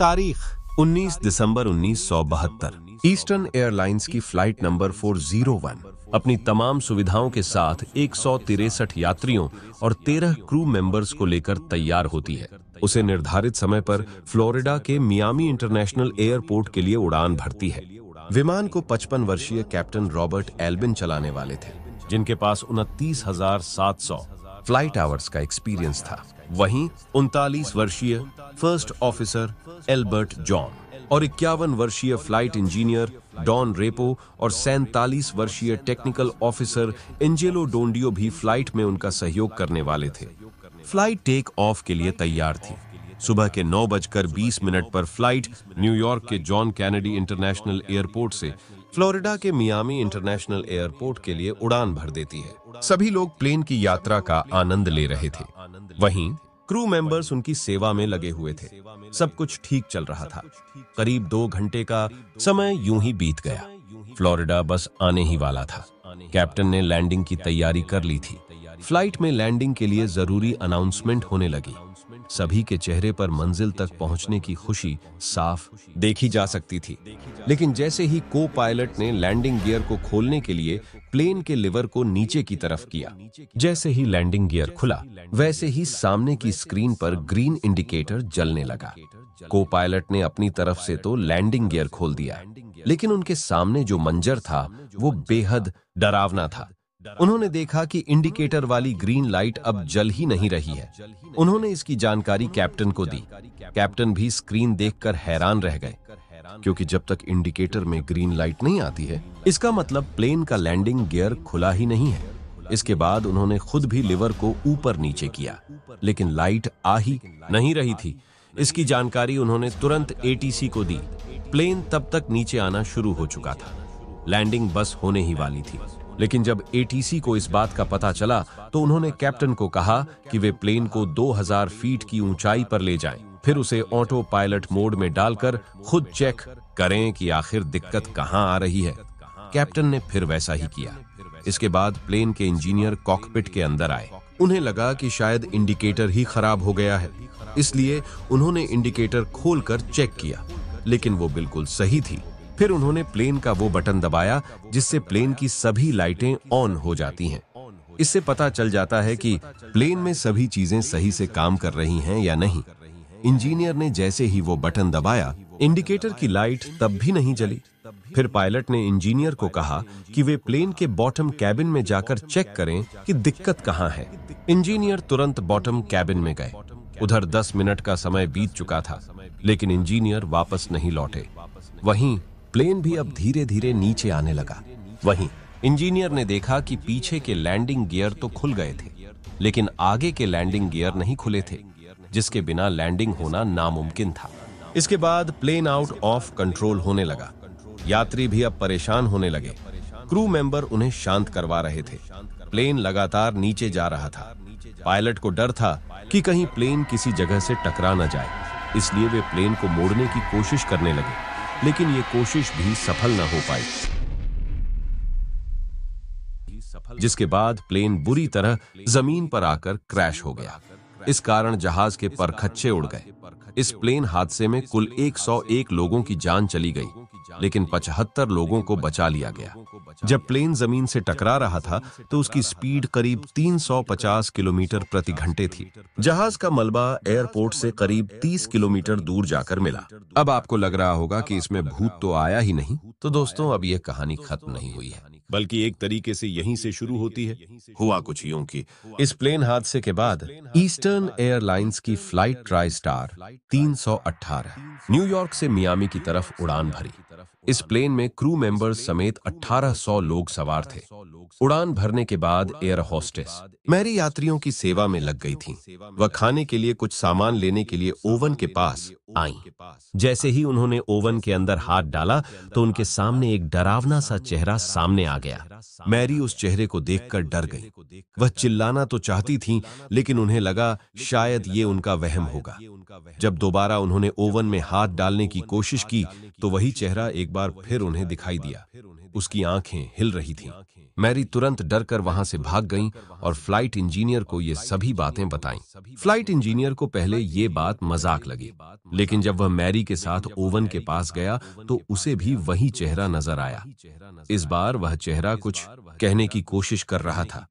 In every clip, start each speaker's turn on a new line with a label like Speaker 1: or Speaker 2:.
Speaker 1: तारीख 19 दिसंबर 1972 Eastern Airlines की फ्लाइट नंबर 401 अपनी तमाम सुविधाओं के साथ एक यात्रियों और 13 क्रू मेंबर्स को लेकर तैयार होती है उसे निर्धारित समय पर फ्लोरिडा के मियामी इंटरनेशनल एयरपोर्ट के लिए उड़ान भरती है विमान को 55 वर्षीय कैप्टन रॉबर्ट एल्बिन चलाने वाले थे जिनके पास उनतीस हजार सात सौ फ्लाइट आवर्स का एक्सपीरियंस था वहीं उनतालीस वर्षीय फर्स्ट ऑफिसर एल्बर्ट जॉन और इक्यावन वर्षीय फ्लाइट इंजीनियर डॉन रेपो और सैतालीस वर्षीय टेक्निकल ऑफिसर एंजेलो डोंडियो भी फ्लाइट में उनका सहयोग करने वाले थे फ्लाइट टेक ऑफ के लिए तैयार थी सुबह के नौ बजकर बीस मिनट पर फ्लाइट न्यूयॉर्क के जॉन कैनेडी इंटरनेशनल एयरपोर्ट से फ्लोरिडा के मियामी इंटरनेशनल एयरपोर्ट के लिए उड़ान भर देती है सभी लोग प्लेन की यात्रा का आनंद ले रहे थे वहीं क्रू मेंबर्स उनकी सेवा में लगे हुए थे सब कुछ ठीक चल रहा था करीब दो घंटे का समय यूं ही बीत गया फ्लोरिडा बस आने ही वाला था कैप्टन ने लैंडिंग की तैयारी कर ली थी फ्लाइट में लैंडिंग के लिए जरूरी अनाउंसमेंट होने लगी सभी के चेहरे पर मंजिल तक पहुंचने की खुशी साफ देखी जा सकती थी लेकिन जैसे ही को पायलट ने लैंडिंग गियर को खोलने के लिए प्लेन के लिवर को नीचे की तरफ किया जैसे ही लैंडिंग गियर खुला वैसे ही सामने की स्क्रीन पर ग्रीन इंडिकेटर जलने लगा को पायलट ने अपनी तरफ से तो लैंडिंग गियर खोल दिया लेकिन उनके सामने जो मंजर था वो बेहद डरावना था उन्होंने देखा कि इंडिकेटर वाली ग्रीन लाइट अब जल ही नहीं रही है उन्होंने इसकी जानकारी कैप्टन को दी कैप्टन भी स्क्रीन देखकर हैरान रह गए क्योंकि जब तक इंडिकेटर में ग्रीन लाइट नहीं आती है इसका मतलब प्लेन का लैंडिंग गियर खुला ही नहीं है इसके बाद उन्होंने खुद भी लिवर को ऊपर नीचे किया लेकिन लाइट आ ही नहीं रही थी इसकी जानकारी उन्होंने तुरंत एटीसी को दी प्लेन तब तक नीचे आना शुरू हो चुका था लैंडिंग बस होने ही वाली थी लेकिन जब एटीसी को इस बात का पता चला तो उन्होंने कैप्टन को कहा कि वे प्लेन को 2000 फीट की ऊंचाई पर ले जाएं, फिर उसे ऑटो पायलट मोड में डालकर खुद चेक करें कि आखिर दिक्कत कहां आ रही है कैप्टन ने फिर वैसा ही किया इसके बाद प्लेन के इंजीनियर कॉकपिट के अंदर आए उन्हें लगा कि शायद इंडिकेटर ही खराब हो गया है इसलिए उन्होंने इंडिकेटर खोलकर चेक किया लेकिन वो बिल्कुल सही थी फिर उन्होंने प्लेन का वो बटन दबाया जिससे प्लेन की सभी लाइटें ऑन हो जाती हैं इससे पता चल जाता है कि प्लेन में सभी चीजें सही से काम कर रही हैं या नहीं इंजीनियर ने जैसे ही वो बटन दबाया इंडिकेटर की लाइट तब भी नहीं जली फिर पायलट ने इंजीनियर को कहा कि वे प्लेन के बॉटम कैबिन में जाकर चेक करें कि दिक्कत कहाँ है इंजीनियर तुरंत बॉटम कैबिन में गए उधर 10 मिनट का समय बीत चुका था लेकिन इंजीनियर वापस नहीं लौटे वहीं प्लेन भी अब धीरे धीरे नीचे आने लगा वहीं इंजीनियर ने देखा कि पीछे के लैंडिंग गियर तो खुल गए थे लेकिन आगे के लैंडिंग गियर नहीं खुले थे जिसके बिना लैंडिंग होना नामुमकिन था इसके बाद प्लेन आउट ऑफ कंट्रोल होने लगा यात्री भी अब परेशान होने लगे क्रू मेंबर उन्हें शांत करवा रहे थे प्लेन लगातार नीचे जा रहा था पायलट को डर था कि कहीं प्लेन किसी जगह से टकरा न जाए इसलिए वे प्लेन को मोड़ने की कोशिश करने लगे लेकिन ये कोशिश भी सफल न हो पाई जिसके बाद प्लेन बुरी तरह जमीन पर आकर क्रैश हो गया इस कारण जहाज के परखच्चे उड़ गए इस प्लेन हादसे में कुल 101 लोगों की जान चली गई लेकिन 75 लोगों को बचा लिया गया जब प्लेन जमीन से टकरा रहा था तो उसकी स्पीड करीब 350 किलोमीटर प्रति घंटे थी जहाज का मलबा एयरपोर्ट से करीब 30 किलोमीटर दूर जाकर मिला अब आपको लग रहा होगा कि इसमें भूत तो आया ही नहीं तो दोस्तों अब यह कहानी खत्म नहीं हुई है बल्कि एक तरीके से यहीं से शुरू होती है हुआ कुछ यूं कि इस प्लेन हादसे के बाद ईस्टर्न एयरलाइंस की फ्लाइट ट्राई स्टार तीन न्यूयॉर्क से मियामी की तरफ उड़ान भरी इस प्लेन में क्रू मेंबर्स समेत 1800 लोग सवार थे उड़ान भरने के बाद एयर होस्टेस मैरी यात्रियों की सेवा में लग गई थी वह खाने के लिए कुछ सामान लेने के लिए ओवन के पास आई जैसे ही उन्होंने ओवन के अंदर हाथ डाला तो उनके सामने एक डरावना सा चेहरा सामने आ आ गया मैरी उस चेहरे को देखकर डर गई वह चिल्लाना तो चाहती थी लेकिन उन्हें लगा शायद ये उनका वहम होगा जब दोबारा उन्होंने ओवन में हाथ डालने की कोशिश की तो वही चेहरा एक बार फिर उन्हें दिखाई दिया उसकी आंखें हिल रही थीं। मैरी तुरंत डर कर वहां से भाग गईं और फ्लाइट इंजीनियर को ये सभी बातें बताईं। फ्लाइट इंजीनियर को पहले ये बात मजाक लगी लेकिन जब वह मैरी के साथ ओवन के पास गया तो उसे भी वही चेहरा नजर आया इस बार वह चेहरा कुछ कहने की कोशिश कर रहा था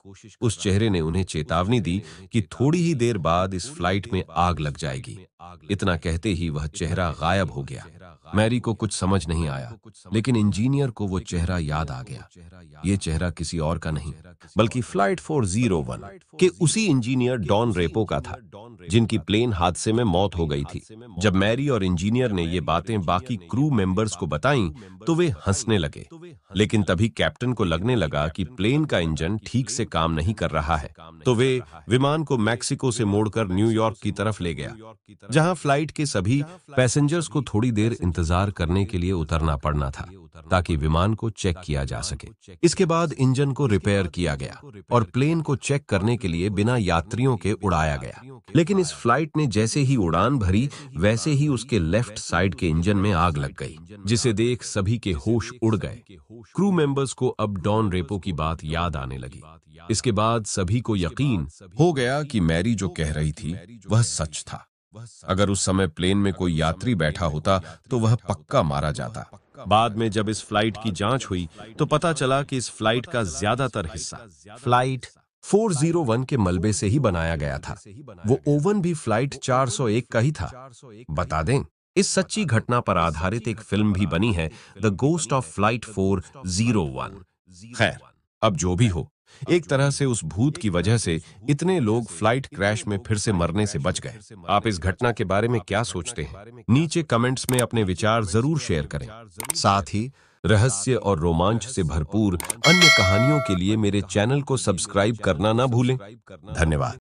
Speaker 1: उस चेहरे ने उन्हें चेतावनी दी कि थोड़ी ही देर बाद इस फ्लाइट में आग लग जाएगी इतना कहते ही वह चेहरा गायब हो गया मैरी को कुछ समझ नहीं आया लेकिन इंजीनियर को वो चेहरा याद आ गया ये चेहरा किसी और का नहीं बल्कि फ्लाइट फोर जीरो वन के उसी इंजीनियर डॉन रेपो का था जिनकी प्लेन हादसे में मौत हो गई थी जब मैरी और इंजीनियर ने ये बातें बाकी क्रू मेंबर्स को बताई तो वे हंसने लगे लेकिन तभी कैप्टन को लगने लगा कि प्लेन का इंजन ठीक से काम नहीं कर रहा है तो वे विमान को मैक्सिको से मोड़कर न्यूयॉर्क की तरफ ले गया जहां फ्लाइट के सभी पैसेंजर्स को थोड़ी देर इंतजार करने के लिए उतरना पड़ना था ताकि विमान को चेक किया जा सके इसके बाद इंजन को रिपेयर किया गया और प्लेन को चेक करने के लिए बिना यात्रियों के उड़ाया गया लेकिन इस फ्लाइट ने जैसे ही उड़ान भरी वैसे ही उसके लेफ्ट साइड के इंजन में आग लग गई जिसे देख सभी के होश उड़ गए क्रू मेंबर्स को अब डॉन रेपो की बात याद आने लगी इसके बाद सभी को यकीन हो गया कि मैरी जो कह रही थी वह सच था अगर उस समय प्लेन में कोई यात्री बैठा होता तो वह पक्का मारा जाता बाद में जब इस फ्लाइट की जांच हुई तो पता चला कि इस फ्लाइट का ज्यादातर हिस्सा फ्लाइट 401 के मलबे से ही बनाया गया था वो ओवन भी फ्लाइट 401 का ही था बता दें इस सच्ची घटना पर आधारित एक फिल्म भी बनी है द गोस्ट ऑफ फ्लाइट 401। खैर अब जो भी हो एक तरह से उस भूत की वजह से इतने लोग फ्लाइट क्रैश में फिर से मरने से बच गए आप इस घटना के बारे में क्या सोचते हैं नीचे कमेंट्स में अपने विचार जरूर शेयर करें साथ ही रहस्य और रोमांच से भरपूर अन्य कहानियों के लिए मेरे चैनल को सब्सक्राइब करना ना भूलें धन्यवाद